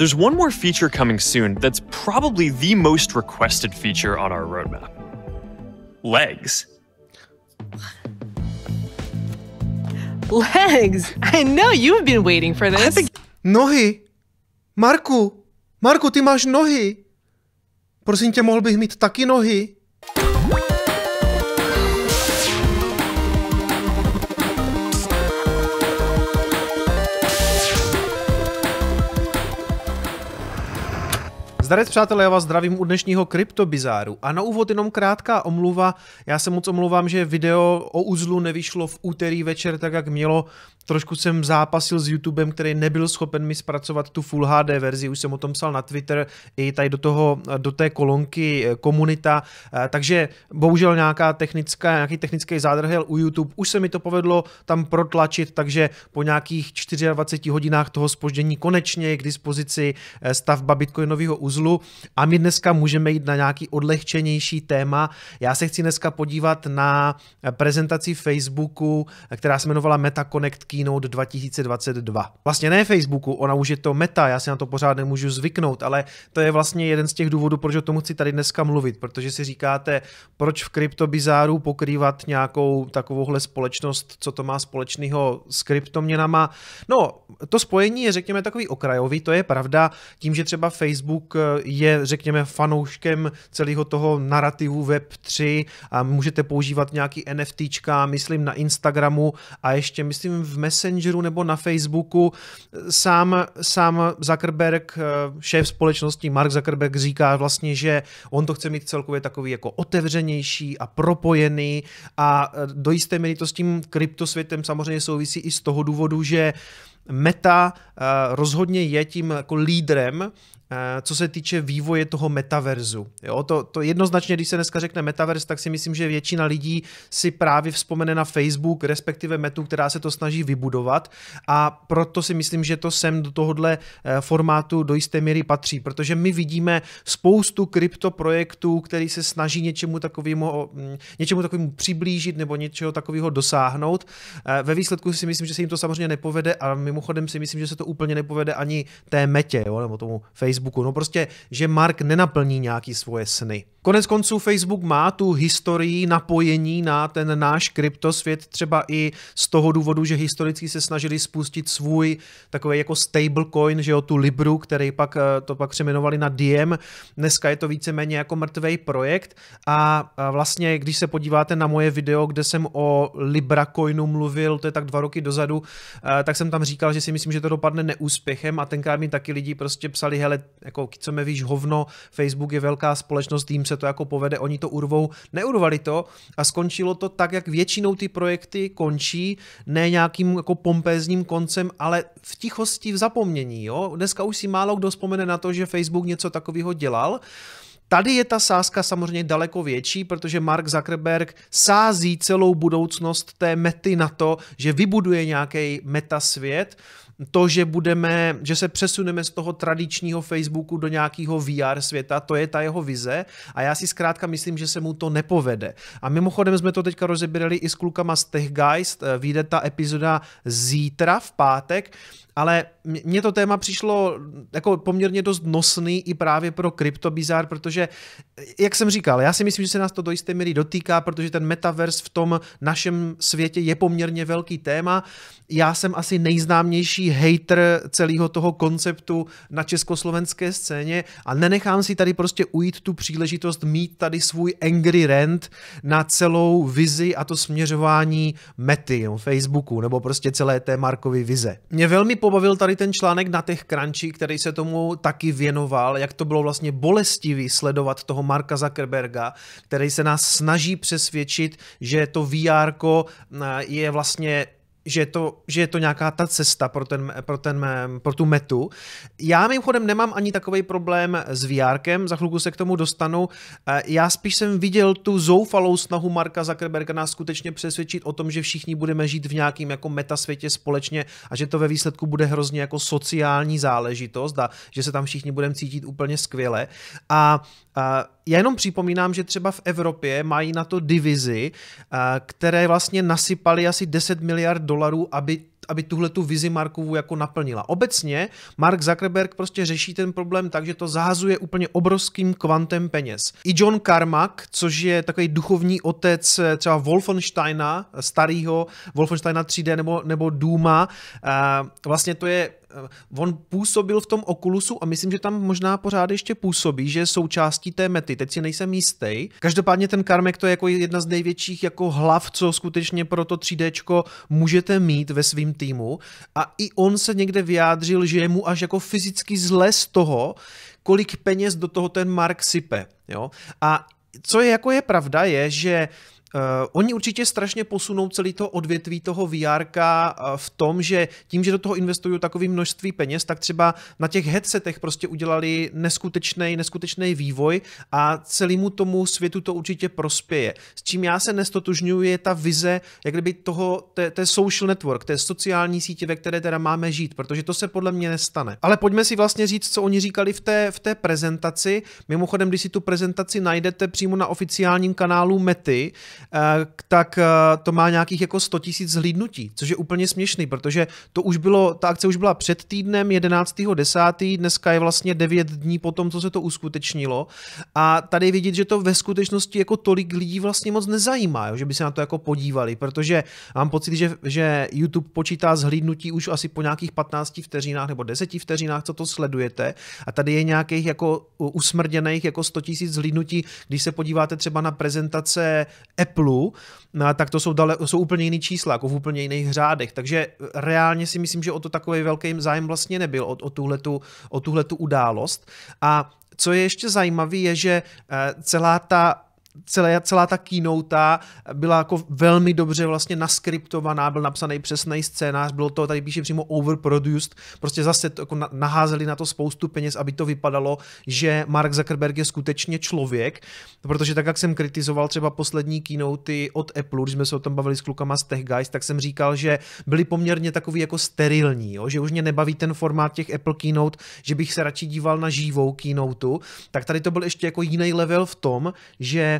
There's one more feature coming soon that's probably the most requested feature on our roadmap legs. Legs! I know you've been waiting for this. Think... Nohy! Marku! Marku, ty máš nohy! Prosím tě, mohl bych mít taky nohy? Zdarec přátelé, já vás zdravím u dnešního kryptobizáru. A na úvod jenom krátká omluva. Já se moc omluvám, že video o uzlu nevyšlo v úterý večer tak, jak mělo. Trošku jsem zápasil s YouTubem, který nebyl schopen mi zpracovat tu Full HD verzi, už jsem o tom psal na Twitter, i tady do, toho, do té kolonky eh, komunita, eh, takže bohužel nějaká technická, nějaký technický zádrhel u YouTube, už se mi to povedlo tam protlačit, takže po nějakých 24 hodinách toho spoždění konečně je k dispozici eh, stavba bitcoinového uzlu a my dneska můžeme jít na nějaký odlehčenější téma. Já se chci dneska podívat na prezentaci Facebooku, která se jmenovala MetaConnect Key Keynote 2022. Vlastně ne Facebooku, ona už je to meta, já si na to pořád nemůžu zvyknout, ale to je vlastně jeden z těch důvodů, proč o tom chci tady dneska mluvit, protože si říkáte, proč v kryptobizáru pokrývat nějakou takovouhle společnost, co to má společného s kryptoměnama. No, to spojení je, řekněme, takový okrajový, to je pravda, tím, že třeba Facebook je, řekněme, fanouškem celého toho narrativu Web3 a můžete používat nějaký NFTčka, myslím na Instagramu a ještě myslím v Messengeru nebo na Facebooku. Sám, sám Zuckerberg, eh, šéf společnosti Mark Zuckerberg říká vlastně, že on to chce mít celkově takový jako otevřenější a propojený a eh, do jisté míry to s tím kryptosvětem samozřejmě souvisí i z toho důvodu, že Meta eh, rozhodně je tím jako lídrem Eh, co se týče vývoje toho metaverzu. Jo, to, to jednoznačně, když se dneska řekne metaverz, tak si myslím, že většina lidí si právě vzpomene na Facebook, respektive metu, která se to snaží vybudovat a proto si myslím, že to sem do tohohle eh, formátu do jisté míry patří, protože my vidíme spoustu kryptoprojektů, který se snaží něčemu takovému, mm, něčemu takovému přiblížit nebo něčeho takového dosáhnout. Eh, ve výsledku si myslím, že se jim to samozřejmě nepovede a mimochodem si myslím, že se to úplně nepovede ani té metě, jo, nebo tomu Facebooku Facebooku. No prostě, že Mark nenaplní nějaký svoje sny. Konec konců Facebook má tu historii napojení na ten náš kryptosvět třeba i z toho důvodu, že historicky se snažili spustit svůj takový jako stablecoin, že jo, tu Libru, který pak eh, to pak přeměnovali na Diem. Dneska je to víceméně jako mrtvý projekt a vlastně, když se podíváte na moje video, kde jsem o Libra coinu mluvil, to je tak dva roky dozadu, eh, tak jsem tam říkal, že si myslím, že to dopadne neúspěchem a tenkrát mi taky lidi prostě psali, hele, jako co mi víš, hovno, Facebook je velká společnost, tím se to jako povede, oni to urvou. Neurvali to a skončilo to tak, jak většinou ty projekty končí, ne nějakým jako pompézním koncem, ale v tichosti, v zapomnění. Jo? Dneska už si málo kdo vzpomene na to, že Facebook něco takového dělal. Tady je ta sázka samozřejmě daleko větší, protože Mark Zuckerberg sází celou budoucnost té mety na to, že vybuduje nějaký metasvět to, že budeme, že se přesuneme z toho tradičního Facebooku do nějakého VR světa, to je ta jeho vize a já si zkrátka myslím, že se mu to nepovede. A mimochodem jsme to teďka rozebírali i s klukama z TechGeist, eh, vyjde ta epizoda zítra v pátek, ale mně to téma přišlo mm, jako poměrně dost nosný i právě pro kryptobizár, protože, eh, jak jsem říkal, já si myslím, že se nás to do jisté míry dotýká, protože ten metaverse v tom našem světě je poměrně velký téma. Já jsem asi nejznámější hater celého toho konceptu na československé scéně a nenechám si tady prostě ujít tu příležitost mít tady svůj angry rant na celou vizi a to směřování mety jo, Facebooku nebo prostě celé té Markovy vize. Mě velmi pobavil tady ten článek na těch Crunchy, který se tomu taky věnoval, jak to bylo vlastně bolestivý sledovat toho Marka Zuckerberga, který se nás snaží přesvědčit, že to VR eh, je vlastně že je to, že je to nějaká ta cesta pro, ten, pro, ten, pro tu metu. Já mimochodem nemám ani takový problém s VR, za chvilku se k tomu dostanu. Eh, já spíš jsem viděl tu zoufalou snahu Marka Zuckerberga nás skutečně přesvědčit o tom, že všichni budeme žít v nějakém jako metasvětě společně a že to ve výsledku bude hrozně jako sociální záležitost a že se tam všichni budeme cítit úplně skvěle. A já jenom připomínám, že třeba v Evropě mají na to divizi, které vlastně nasypali asi 10 miliard dolarů, aby aby tuhle tu vizi Markovu jako naplnila. Obecně Mark Zuckerberg prostě řeší ten problém tak, že to zahazuje úplně obrovským kvantem peněz. I John Carmack, což je takový duchovní otec třeba Wolfensteina, starého Wolfensteina 3D nebo, nebo Duma, eh, vlastně to je eh, on působil v tom Oculusu a myslím, že tam možná pořád ještě působí, že součástí té mety, teď si nejsem jistý. Každopádně ten Karmek to je jako jedna z největších jako hlav, co skutečně pro to 3Dčko můžete mít ve svém svým týmu a i on se někde vyjádřil, že je mu až jako fyzicky zle z toho, kolik peněz do toho ten Mark sype. Jo? A co je jako je pravda, je, že Uh, oni určitě strašně posunou celý to odvětví toho VR uh, eh, v tom, že tím, že do toho investují takové množství peněz, tak třeba na těch headsetech prostě udělali neskutečný, neskutečný vývoj a celému tomu světu to určitě prospěje. S čím já se nestotužňuji je ta vize, jak kdyby toho, té, té social network, té sociální sítě, ve které teda máme žít, protože to se podle mě nestane. Ale pojďme si vlastně říct, co oni říkali v té, v té prezentaci. Mimochodem, když si tu prezentaci najdete přímo na oficiálním kanálu Mety, Eh, tak eh, to má nějakých jako 100 tisíc zhlídnutí, což je úplně směšný, protože to už bylo, ta akce už byla před týdnem 11.10., dneska je vlastně 9 dní po tom, co se to uskutečnilo a tady vidět, že to ve skutečnosti jako tolik lidí vlastně moc nezajímá, jo, že by se na to jako podívali, protože mám pocit, že, že YouTube počítá zhlídnutí už asi po nějakých 15 vteřinách nebo 10 vteřinách, co to sledujete a tady je nějakých jako usmrděných jako 100 tisíc zhlídnutí, když se podíváte třeba na prezentace Apple Apple, no, tak to jsou, dale, jsou úplně jiný čísla, jako v úplně jiných řádech. Takže reálně si myslím, že o to takový velký zájem vlastně nebyl, o, o, tuhle o událost. A co je ještě zajímavé, je, že eh, celá ta celé, celá ta keynote byla jako velmi dobře vlastně naskriptovaná, byl napsaný přesný scénář, bylo to, tady píše přímo overproduced, prostě zase to, jako naházeli na to spoustu peněz, aby to vypadalo, že Mark Zuckerberg je skutečně člověk, protože tak, jak jsem kritizoval třeba poslední keynoty od Apple, když jsme se o tom bavili s klukama z Tech Guys, tak jsem říkal, že byly poměrně takový jako sterilní, jo? že už mě nebaví ten formát těch Apple keynote, že bych se radši díval na živou keynoteu, tak tady to byl ještě jako jiný level v tom, že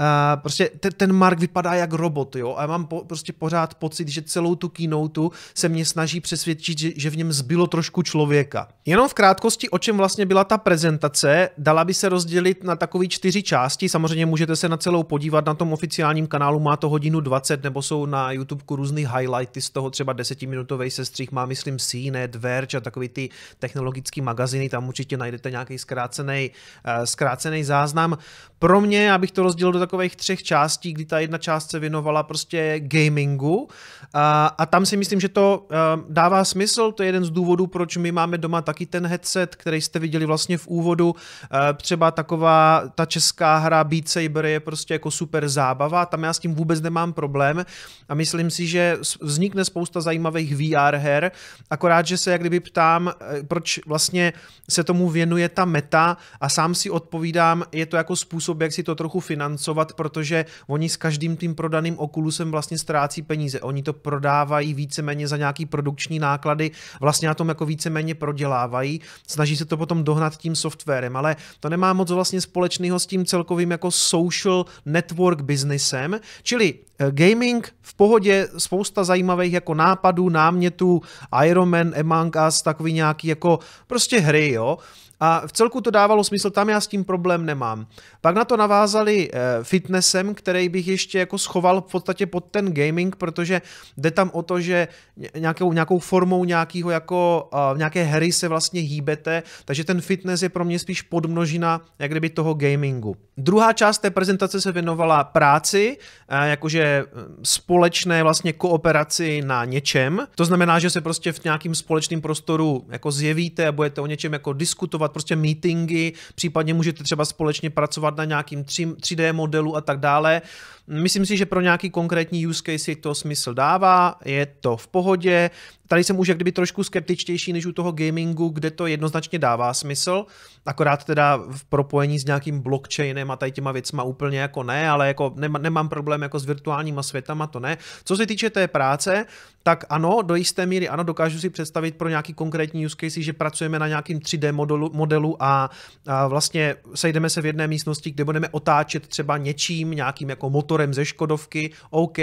Uh, prostě ten, ten Mark vypadá jak robot, jo, a já mám po, prostě pořád pocit, že celou tu keynote se mě snaží přesvědčit, že, že v něm zbylo trošku člověka. Jenom v krátkosti, o čem vlastně byla ta prezentace, dala by se rozdělit na takové čtyři části, samozřejmě můžete se na celou podívat na tom oficiálním kanálu, má to hodinu 20, nebo jsou na YouTubeku různý highlighty z toho, třeba desetiminutový sestřih má, myslím, CNET, Verge a takový ty technologický magaziny, tam určitě najdete nějaký zkrácený, uh, zkrácený záznam. Pro mě, abych to rozdělil do takových třech částí, kdy ta jedna část se věnovala prostě gamingu a, a tam si myslím, že to uh, dává smysl, to je jeden z důvodů, proč my máme doma taky ten headset, který jste viděli vlastně v úvodu, uh, třeba taková ta česká hra Beat Saber je prostě jako super zábava, tam já s tím vůbec nemám problém a myslím si, že vznikne spousta zajímavých VR her, akorát, že se jak kdyby ptám, eh, proč vlastně se tomu věnuje ta meta a sám si odpovídám, je to jako způsob, jak si to trochu financovat investovat, protože oni s každým tím prodaným okulusem vlastně ztrácí peníze. Oni to prodávají víceméně za nějaký produkční náklady, vlastně na tom jako víceméně prodělávají, snaží se to potom dohnat tím softwarem, ale to nemá moc vlastně společného s tím celkovým jako social network businessem, čili eh, gaming v pohodě, spousta zajímavých jako nápadů, námětů, Iron Man, Among Us, takový nějaký jako prostě hry, jo. A v celku to dávalo smysl, tam já s tím problém nemám. Pak na to navázali eh, fitnessem, který bych ještě jako schoval v podstatě pod ten gaming, protože jde tam o to, že nějakou, nějakou formou nějakého jako, nějaké hry se vlastně hýbete, takže ten fitness je pro mě spíš podmnožina jak kdyby toho gamingu. Druhá část té prezentace se věnovala práci, eh, jakože hm, společné vlastně kooperaci na něčem. To znamená, že se prostě v nějakým společným prostoru jako zjevíte a budete o něčem jako diskutovat organizovat prostě meetingy, případně můžete třeba společně pracovat na nějakým 3, 3D modelu a tak dále. Uh, Myslím si, že pro nějaký konkrétní use case to smysl dává, je to v pohodě. Tady jsem už jak kdyby trošku skeptičtější než u toho gamingu, kde to jednoznačně dává smysl, akorát teda v propojení s nějakým blockchainem a tady těma věcma úplně jako ne, ale jako nemám, nemám problém jako s virtuálníma světama, to ne. Co se týče té práce, tak ano, do jisté míry ano, dokážu si představit pro nějaký konkrétní use case, že pracujeme na nějakým 3D modelu, modelu a, a vlastně sejdeme se v jedné místnosti, kde budeme otáčet třeba něčím, nějakým jako motorem, motorem ze Škodovky, OK,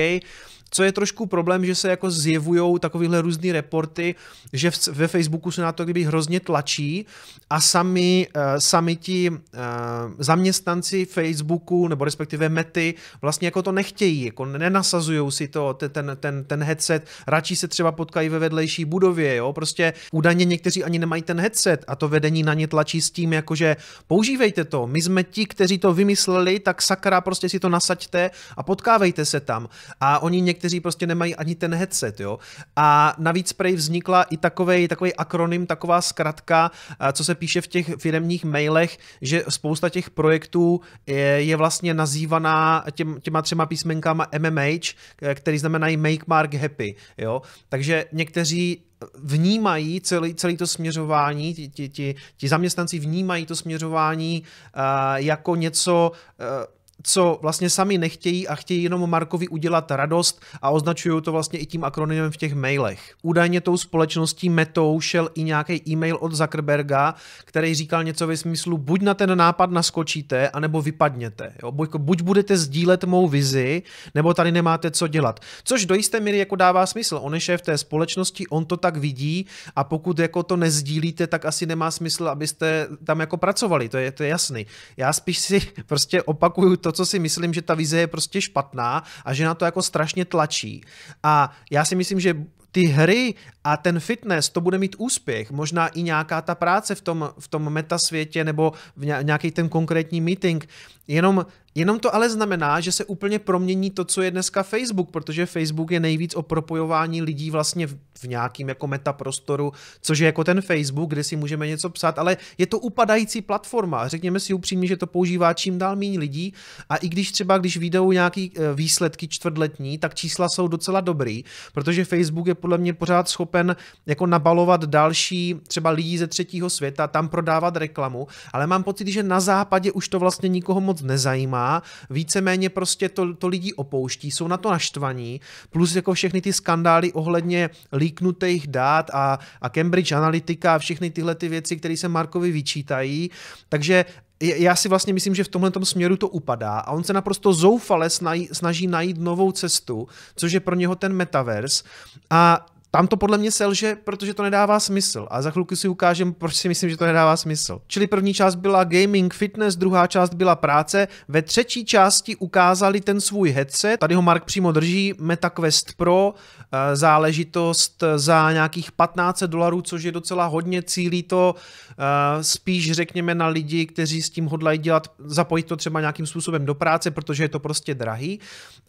co je trošku problém, že se jako zjevují takovéhle různé reporty, že v, ve Facebooku se na to kdyby hrozně tlačí a sami, uh, sami ti uh, zaměstnanci Facebooku nebo respektive Mety vlastně jako to nechtějí, jako nenasazují si to, ten, ten, ten headset, radši se třeba potkají ve vedlejší budově, jo, prostě údajně někteří ani nemají ten headset a to vedení na ně tlačí s tím, jakože používejte to, my jsme ti, kteří to vymysleli, tak sakra prostě si to nasaďte a potkávejte se tam. A oni někteří někteří prostě nemají ani ten headset, jo. A navíc prej vznikla i takovej, takový akronym, taková zkratka, eh, co se píše v těch firmních mailech, že spousta těch projektů je, je vlastně nazývaná těm, těma třema písmenkama MMH, který znamenají Make Mark Happy, jo. Takže někteří vnímají celý, celý to směřování, ti, ti, ti, ti zaměstnanci vnímají to směřování uh, jako něco uh, co vlastně sami nechtějí a chtějí jenom Markovi udělat radost a označují to vlastně i tím akronymem v těch mailech. Údajně tou společností metou šel i nějaký e-mail od Zuckerberga, který říkal něco ve smyslu, buď na ten nápad naskočíte, anebo vypadněte. Jo? Buď, buď budete sdílet mou vizi, nebo tady nemáte co dělat. Což do jisté míry jako dává smysl. On je šéf té společnosti, on to tak vidí a pokud jako to nezdílíte, tak asi nemá smysl, abyste tam jako pracovali, to je, to je jasný. Já spíš si prostě opakuju to, co si myslím, že ta vize je prostě špatná a že na to jako strašně tlačí. A já si myslím, že ty hry a ten fitness, to bude mít úspěch. Možná i nějaká ta práce v tom, v tom metasvětě nebo v nějaký ten konkrétní meeting. Jenom Jenom to ale znamená, že se úplně promění to, co je dneska Facebook, protože Facebook je nejvíc o propojování lidí vlastně v nějakým jako metaprostoru, což je jako ten Facebook, kde si můžeme něco psát, ale je to upadající platforma. Řekněme si upřímně, že to používá čím dál méně lidí a i když třeba, když vyjdou nějaký eh, výsledky čtvrtletní, tak čísla jsou docela dobrý, protože Facebook je podle mě pořád schopen jako nabalovat další třeba lidí ze třetího světa, tam prodávat reklamu, ale mám pocit, že na západě už to vlastně nikoho moc nezajímá nemá, víceméně prostě to, to lidi opouští, jsou na to naštvaní, plus jako všechny ty skandály ohledně líknutých dát a, a Cambridge Analytica a všechny tyhle ty věci, které se Markovi vyčítají, takže já si vlastně myslím, že v tomhle směru to upadá a on se naprosto zoufale snaží najít novou cestu, což je pro něho ten metavers a tam to podle mě selže, protože to nedává smysl. A za chvilku si ukážem, proč si myslím, že to nedává smysl. Čili první část byla gaming, fitness, druhá část byla práce. Ve třetí části ukázali ten svůj headset. Tady ho Mark přímo drží, MetaQuest Pro, eh, záležitost za nějakých 15 dolarů, což je docela hodně. Cílí to eh, spíš, řekněme, na lidi, kteří s tím hodlají dělat, zapojit to třeba nějakým způsobem do práce, protože je to prostě drahý.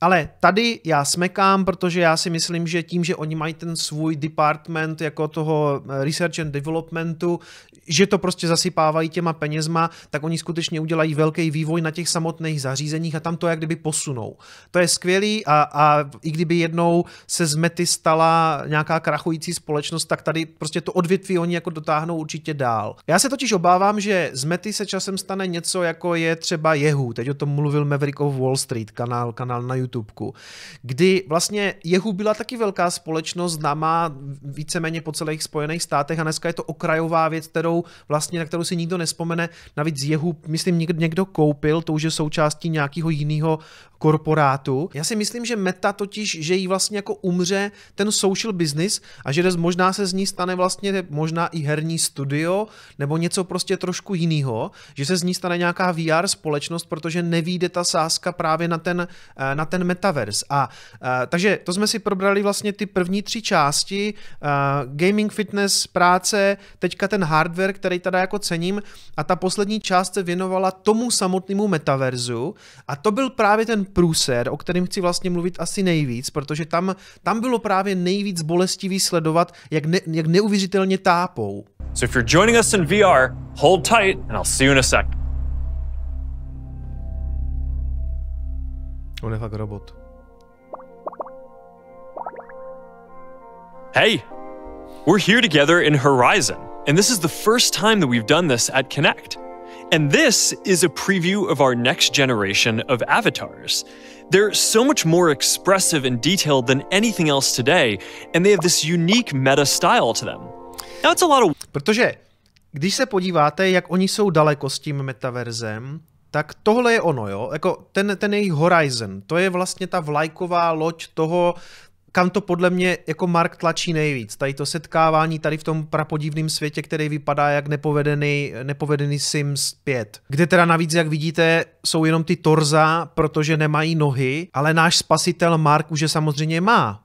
Ale tady já smekám, protože já si myslím, že tím, že oni mají ten svůj svůj department jako toho eh, research and developmentu, že to prostě zasypávají těma penězma, tak oni skutečně udělají velký vývoj na těch samotných zařízeních a tam to jak kdyby posunou. To je skvělý a, a i kdyby jednou se z mety stala nějaká krachující společnost, tak tady prostě to odvětví oni jako dotáhnou určitě dál. Já se totiž obávám, že z mety se časem stane něco, jako je třeba Jehu. Teď o tom mluvil Maverick of Wall Street, kanál, kanál na YouTubeku, kdy vlastně Jehu byla taky velká společnost známá má víceméně po celých Spojených státech a dneska je to okrajová věc, kterou vlastně, na kterou si nikdo nespomene. Navíc jehu, myslím, někdo koupil, to už je součástí nějakého jiného korporátu. Já si myslím, že meta totiž, že jí vlastně jako umře ten social business a že možná se z ní stane vlastně možná i herní studio nebo něco prostě trošku jiného, že se z ní stane nějaká VR společnost, protože nevíde ta sázka právě na ten, eh, na ten metaverse. A, a eh, takže to jsme si probrali vlastně ty první tři části části, uh, gaming, fitness, práce, teďka ten hardware, který tady jako cením a ta poslední část se věnovala tomu samotnému metaverzu a to byl právě ten průser, o kterém chci vlastně mluvit asi nejvíc, protože tam, tam bylo právě nejvíc bolestivý sledovat, jak, ne, jak neuvěřitelně tápou. So if you're joining us in VR, hold tight and I'll see you in a sec. On je fakt robot. Hey, we're here together in Horizon, and this is the first time that we've done this at Connect. And this is a preview of our next generation of avatars. They're so much more expressive and detailed than anything else today, and they have this unique meta style to them. Now it's a lot of... Protože když se podíváte, jak oni jsou daleko s tím metaverzem, tak tohle je ono, jo. Jako ten, ten jejich Horizon, to je vlastně ta vlajková loď toho, kam to podle mě jako Mark tlačí nejvíc. Tady to setkávání tady v tom prapodivném světě, který vypadá jak nepovedený, nepovedený Sims 5. Kde teda navíc, jak vidíte, jsou jenom ty torza, protože nemají nohy, ale náš spasitel Mark už je samozřejmě má.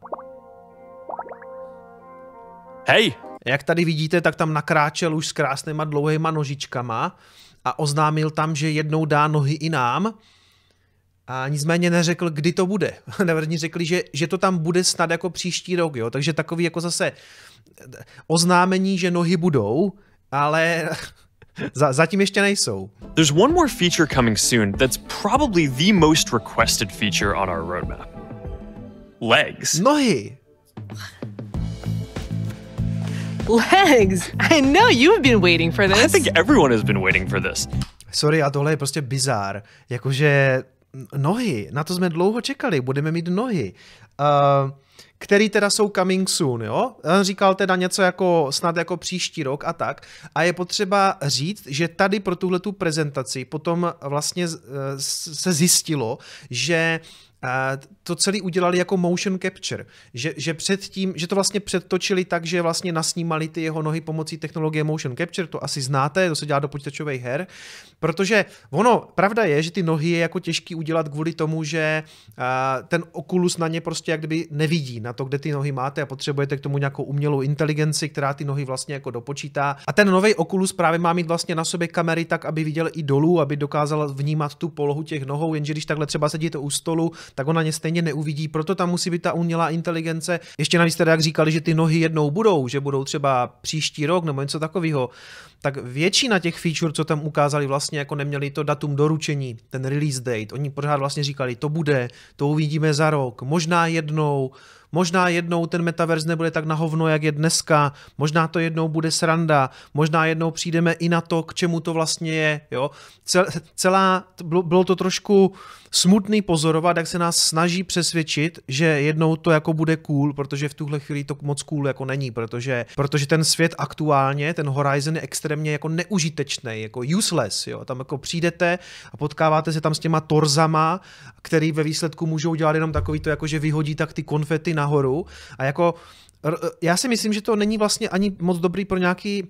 Hej! Jak tady vidíte, tak tam nakráčel už s krásnýma dlouhýma nožičkama a oznámil tam, že jednou dá nohy i nám a nicméně neřekl, kdy to bude. Navrhní řekli, že, že to tam bude snad jako příští rok, jo? takže takový jako zase eh, oznámení, že nohy budou, ale Za, zatím ještě nejsou. There's one more feature coming soon that's probably the most requested feature on our roadmap. Legs. Nohy. Legs. I know you've been waiting for this. I think everyone has been waiting for this. Sorry, a tohle je prostě bizár. Jakože nohy, na to jsme dlouho čekali, budeme mít nohy, uh, který teda jsou coming soon, jo? On říkal teda něco jako, snad jako příští rok a tak. A je potřeba říct, že tady pro tuhle tu prezentaci potom vlastně eh, se zjistilo, že uh, to celé udělali jako motion capture, že, že předtím, že to vlastně předtočili tak, že vlastně nasnímali ty jeho nohy pomocí technologie motion capture, to asi znáte, to se dělá do počítačových her, protože ono, pravda je, že ty nohy je jako těžký udělat kvůli tomu, že a, ten okulus na ně prostě jak kdyby nevidí na to, kde ty nohy máte a potřebujete k tomu nějakou umělou inteligenci, která ty nohy vlastně jako dopočítá. A ten nový okulus právě má mít vlastně na sobě kamery tak, aby viděl i dolů, aby dokázal vnímat tu polohu těch nohou, jenže když takhle třeba sedíte u stolu, tak ona ně stejně neuvidí, proto tam musí být ta umělá inteligence. Ještě navíc teda, jak říkali, že ty nohy jednou budou, že budou třeba příští rok nebo něco takového, tak většina těch feature, co tam ukázali, vlastně jako neměli to datum doručení, ten release date. Oni pořád vlastně říkali, to bude, to uvidíme za rok, možná jednou, možná jednou ten metaverse nebude tak na hovno, jak je dneska, možná to jednou bude sranda, možná jednou přijdeme i na to, k čemu to vlastně je. Jo? Cel, celá, bylo to trošku smutný pozorovat, jak se nás snaží přesvědčit, že jednou to jako bude cool, protože v tuhle chvíli to moc cool jako není, protože, protože ten svět aktuálně, ten Horizon je extrémně extrémně jako neužitečný, jako useless. Jo. Tam jako přijdete a potkáváte se tam s těma torzama, který ve výsledku můžou dělat jenom takový to, jako že vyhodí tak ty konfety nahoru. A jako já si myslím, že to není vlastně ani moc dobrý pro nějaký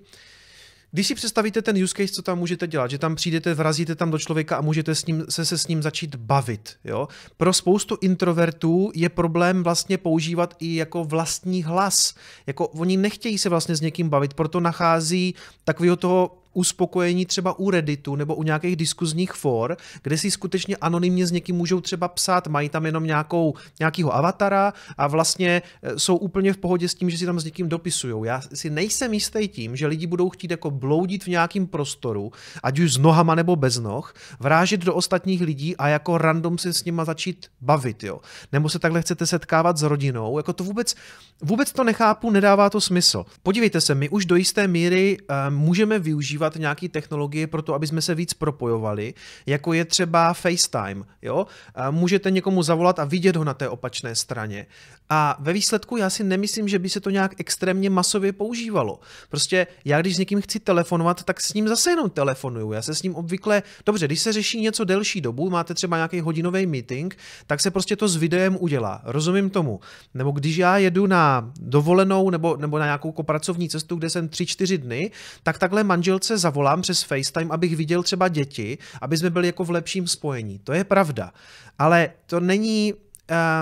když si představíte ten use case, co tam můžete dělat, že tam přijdete, vrazíte tam do člověka a můžete s ním, se, se s ním začít bavit. Jo? Pro spoustu introvertů je problém vlastně používat i jako vlastní hlas. Jako oni nechtějí se vlastně s někým bavit, proto nachází takového toho uspokojení třeba u Redditu nebo u nějakých diskuzních for, kde si skutečně anonymně s někým můžou třeba psát, mají tam jenom nějakou, nějakýho avatara a vlastně e, jsou úplně v pohodě s tím, že si tam s někým dopisují. Já si nejsem jistý tím, že lidi budou chtít jako bloudit v nějakém prostoru, ať už s nohama nebo bez noh, vrážet do ostatních lidí a jako random se s nima začít bavit, jo. Nebo se takhle chcete setkávat s rodinou, jako to vůbec, vůbec to nechápu, nedává to smysl. Podívejte se, my už do jisté míry uh, můžeme využívat používat nějaké technologie pro to, aby jsme se víc propojovali, jako je třeba FaceTime. Jo? Můžete někomu zavolat a vidět ho na té opačné straně. A ve výsledku já si nemyslím, že by se to nějak extrémně masově používalo. Prostě já, když s někým chci telefonovat, tak s ním zase jenom telefonuju. Já se s ním obvykle, dobře, když se řeší něco delší dobu, máte třeba nějaký hodinový meeting, tak se prostě to s videem udělá. Rozumím tomu. Nebo když já jedu na dovolenou nebo, nebo na nějakou jako pracovní cestu, kde jsem 3-4 dny, tak takhle manželce se zavolám přes FaceTime, abych viděl třeba děti, aby jsme byli jako v lepším spojení. To je pravda. Ale to není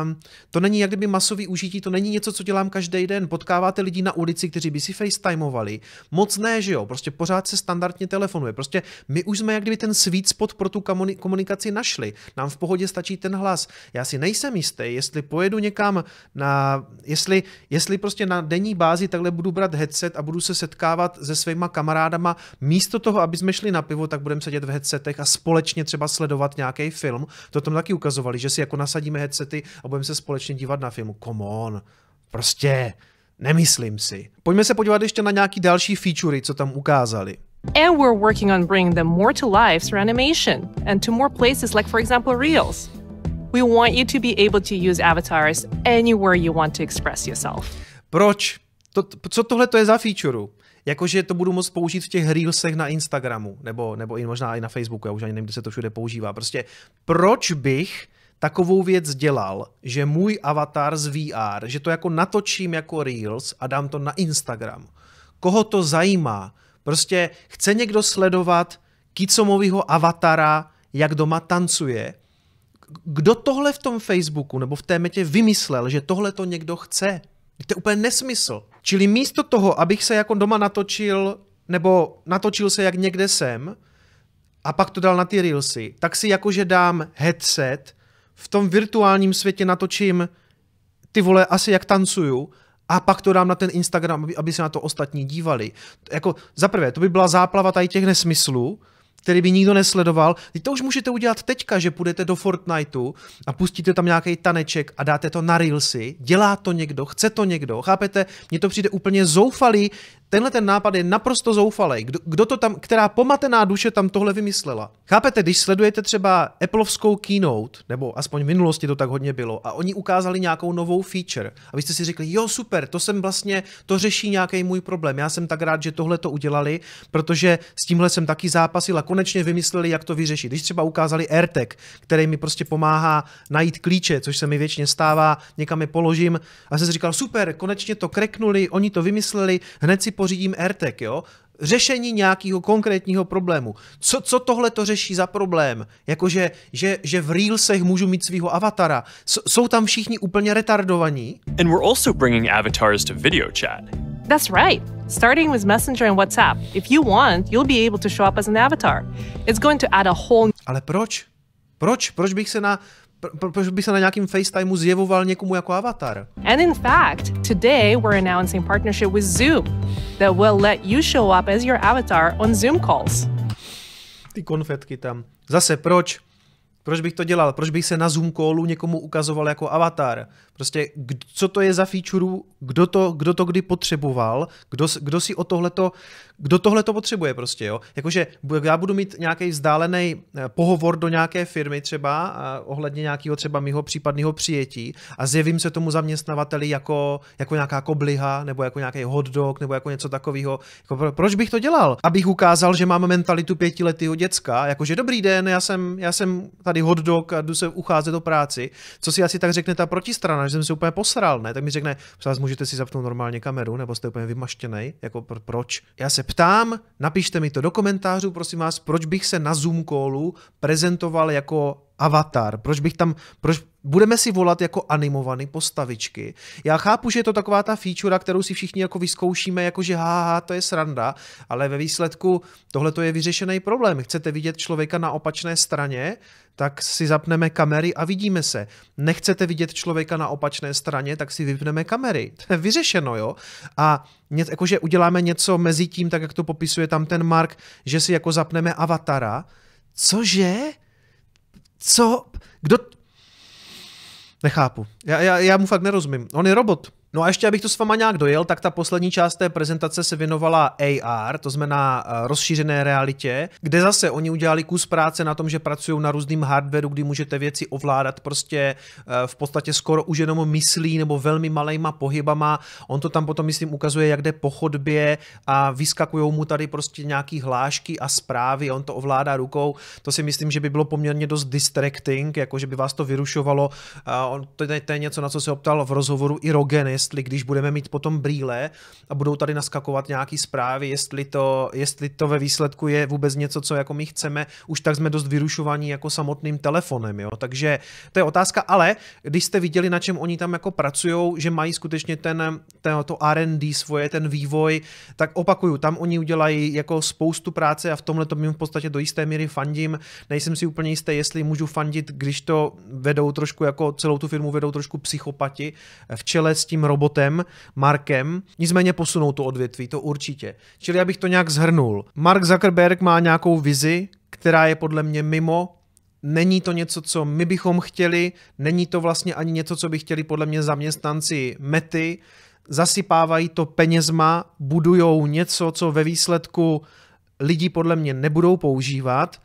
um, to není jak kdyby masový užití, to není něco, co dělám každý den. Potkáváte lidi na ulici, kteří by si facetimeovali. Moc ne, že jo, prostě pořád se standardně telefonuje. Prostě my už jsme jak kdyby ten sweet spot pro tu komunikaci našli. Nám v pohodě stačí ten hlas. Já si nejsem jistý, jestli pojedu někam na, jestli, jestli prostě na denní bázi takhle budu brát headset a budu se setkávat se svýma kamarádama, místo toho, aby jsme šli na pivo, tak budeme sedět v headsetech a společně třeba sledovat nějaký film. To tam taky ukazovali, že si jako nasadíme headsety karty a budeme se společně dívat na film. Come on, prostě nemyslím si. Pojďme se podívat ještě na nějaký další featurey, co tam ukázali. And we're working on bringing them more to life through animation and to more places like for example Reels. We want you to be able to use avatars anywhere you want to express yourself. Proč? To, co tohle to je za feature? Jakože to budu moct použít v těch reelsech na Instagramu, nebo, nebo i možná i na Facebooku, já už ani nevím, kde se to všude používá. Prostě proč bych takovou věc dělal, že můj avatar z VR, že to jako natočím jako Reels a dám to na Instagram. Koho to zajímá? Prostě chce někdo sledovat Kicomovýho avatara, jak doma tancuje. Kdo tohle v tom Facebooku nebo v té metě vymyslel, že tohle to někdo chce? To je úplně nesmysl. Čili místo toho, abych se jako doma natočil, nebo natočil se jak někde jsem, a pak to dal na ty Reelsy, tak si jakože dám headset v tom virtuálním světě natočím ty vole asi jak tancuju a pak to dám na ten Instagram, aby, aby se na to ostatní dívali. Jako, za prvé, to by byla záplava tady těch nesmyslů, který by nikdo nesledoval. Vy to už můžete udělat teďka, že půjdete do Fortniteu a pustíte tam nějaký taneček a dáte to na Reelsy. Dělá to někdo, chce to někdo, chápete? Mně to přijde úplně zoufalý, Tenhle ten nápad je naprosto zoufalý. Kdo, kdo to tam, která pomatená duše tam tohle vymyslela? Chápete, když sledujete třeba Appleovskou keynote, nebo aspoň v minulosti to tak hodně bylo, a oni ukázali nějakou novou feature, a vy jste si řekli, jo, super, to jsem vlastně, to řeší nějaký můj problém. Já jsem tak rád, že tohle to udělali, protože s tímhle jsem taky zápasil a konečně vymysleli, jak to vyřešit. Když třeba ukázali AirTag, který mi prostě pomáhá najít klíče, což se mi většině stává, někam je položím a jsem si říkal, super, konečně to kreknuli, oni to vymysleli, hned si pořídím AirTag, jo? řešení nějakého konkrétního problému. Co, co tohle to řeší za problém? Jakože že, že v Reelsech můžu mít svého avatara. S, jsou tam všichni úplně retardovaní? And we're also bringing avatars to video chat. That's right. Starting with Messenger and WhatsApp. If you want, you'll be able to show up as an avatar. It's going to add a whole... Ale proč? Proč? Proč bych se na proč by se na nějakým FaceTimeu zjevoval někomu jako avatar. And in fact, today we're announcing partnership with Zoom that will let you show up as your avatar on Zoom calls. Ty konfetky tam. Zase proč? Proč bych to dělal? Proč bych se na Zoom callu někomu ukazoval jako avatar? Prostě co to je za feature, kdo to, kdo to kdy potřeboval, kdo, kdo si o tohleto kdo tohle to potřebuje prostě, jo? Jakože já budu mít nějaký vzdálený eh, pohovor do nějaké firmy třeba eh, ohledně nějakého třeba mého případného přijetí a zjevím se tomu zaměstnavateli jako, jako nějaká kobliha nebo jako nějaký hot dog nebo jako něco takového. Jako pro, proč bych to dělal? Abych ukázal, že mám mentalitu pětiletého děcka, jakože dobrý den, já jsem, já jsem tady hot dog a jdu se ucházet do práci. Co si asi tak řekne ta protistrana, že jsem se úplně posral, ne? Tak mi řekne, můžete si zapnout normálně kameru, nebo jste úplně vymaštěný, jako pro, proč? Já se ptám, napište mi to do komentářů, prosím vás, proč bych se na Zoom callu prezentoval jako Avatar, proč bych tam, proč budeme si volat jako animované postavičky. Já chápu, že je to taková ta feature, kterou si všichni jako vyzkoušíme, jako že ha, to je sranda, ale ve výsledku tohle je vyřešený problém. Chcete vidět člověka na opačné straně, tak si zapneme kamery a vidíme se. Nechcete vidět člověka na opačné straně, tak si vypneme kamery. To je vyřešeno, jo? A něco, jakože uděláme něco mezi tím, tak jak to popisuje tam ten Mark, že si jako zapneme avatara. Cože? co, kdo, nechápu, já, já, já mu fakt nerozumím, on je robot, No a ještě, abych to s váma nějak dojel, tak ta poslední část té prezentace se věnovala AR, to znamená eh, rozšířené realitě, kde zase oni udělali kus práce na tom, že pracují na různým hardwareu, kdy můžete věci ovládat prostě eh, v podstatě skoro už jenom myslí nebo velmi malejma pohybama. On to tam potom, myslím, ukazuje, jak jde po chodbě a vyskakují mu tady prostě nějaký hlášky a zprávy, on to ovládá rukou. To si myslím, že by bylo poměrně dost distracting, jakože by vás to vyrušovalo. On, to, je, to je něco, na co se optal v rozhovoru i Rogenis, jestli když budeme mít potom brýle a budou tady naskakovat nějaké zprávy, jestli to, jestli to ve výsledku je vůbec něco, co jako my chceme, už tak jsme dost vyrušovaní jako samotným telefonem, jo? takže to je otázka, ale když jste viděli, na čem oni tam jako pracují, že mají skutečně ten, ten to R&D svoje, ten vývoj, tak opakuju, tam oni udělají jako spoustu práce a v tomhle to mi v podstatě do jisté míry fandím. Nejsem si úplně jistý, jestli můžu fandit, když to vedou trošku jako celou tu firmu vedou trošku psychopati v čele s tím robotem, Markem, nicméně posunou to odvětví, to určitě. Čili já bych to nějak zhrnul. Mark Zuckerberg má nějakou vizi, která je podle mě mimo Není to něco, co my bychom chtěli, není to vlastně ani něco, co by chtěli podle mě zaměstnanci mety. Zasypávají to penězma, budujou něco, co ve výsledku lidi podle mě nebudou používat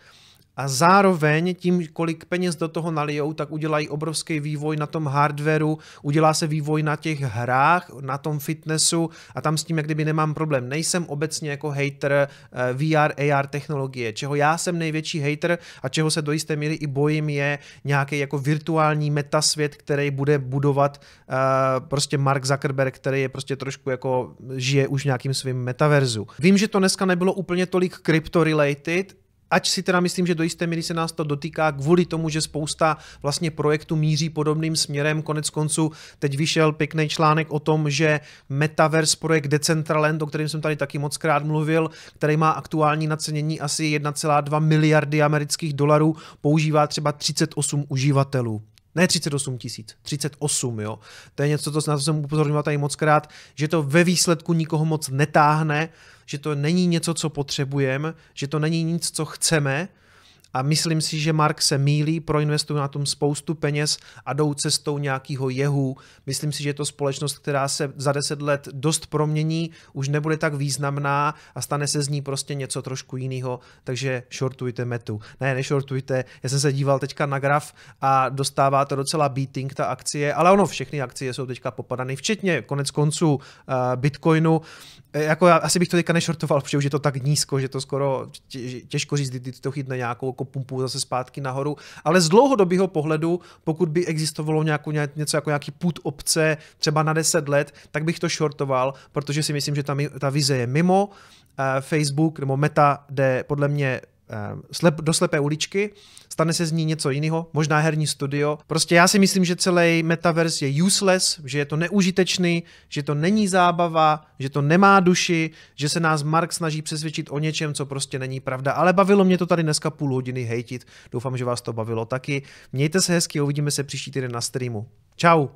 a zároveň tím, kolik peněz do toho nalijou, tak udělají obrovský vývoj na tom hardwareu, udělá se vývoj na těch hrách, na tom fitnessu a tam s tím jak kdyby nemám problém. Nejsem obecně jako hater eh, VR, AR technologie. Čeho já jsem největší hater a čeho se do jisté míry i bojím je nějaký jako virtuální metasvět, který bude budovat eh, prostě Mark Zuckerberg, který je prostě trošku jako žije už nějakým svým metaverzu. Vím, že to dneska nebylo úplně tolik crypto related, Ať si teda myslím, že do jisté míry se nás to dotýká kvůli tomu, že spousta vlastně projektů míří podobným směrem. Konec konců teď vyšel pěkný článek o tom, že Metaverse projekt Decentraland, o kterém jsem tady taky moc krát mluvil, který má aktuální nacenění asi 1,2 miliardy amerických dolarů, používá třeba 38 uživatelů. Ne 38 tisíc, 38, jo. To je něco, to, na co jsem upozorňoval tady moc krát, že to ve výsledku nikoho moc netáhne, že to není něco, co potřebujeme, že to není nic, co chceme, a myslím si, že Mark se mílí, proinvestují na tom spoustu peněz a jdou cestou nějakého jehu. Myslím si, že je to společnost, která se za deset let dost promění, už nebude tak významná a stane se z ní prostě něco trošku jiného, takže shortujte metu. Ne, nešortujte, já jsem se díval teďka na graf a dostává to docela beating ta akcie, ale ono, všechny akcie jsou teďka popadané, včetně konec konců uh, Bitcoinu, E, jako já asi bych to teďka nešortoval, protože už je to tak nízko, že to skoro těžko říct, kdy to chytne nějakou jako pumpu zase zpátky nahoru. Ale z dlouhodobého pohledu, pokud by existovalo nějakou, něco jako nějaký put obce třeba na 10 let, tak bych to shortoval, protože si myslím, že ta, ta vize je mimo. E, Facebook nebo Meta jde podle mě Ehm, slep, do slepé uličky, stane se z ní něco jiného, možná herní studio. Prostě já si myslím, že celý metaverse je useless, že je to neužitečný, že to není zábava, že to nemá duši, že se nás Mark snaží přesvědčit o něčem, co prostě není pravda. Ale bavilo mě to tady dneska půl hodiny hejtit. Doufám, že vás to bavilo taky. Mějte se hezky, uvidíme se příští týden na streamu. Ciao.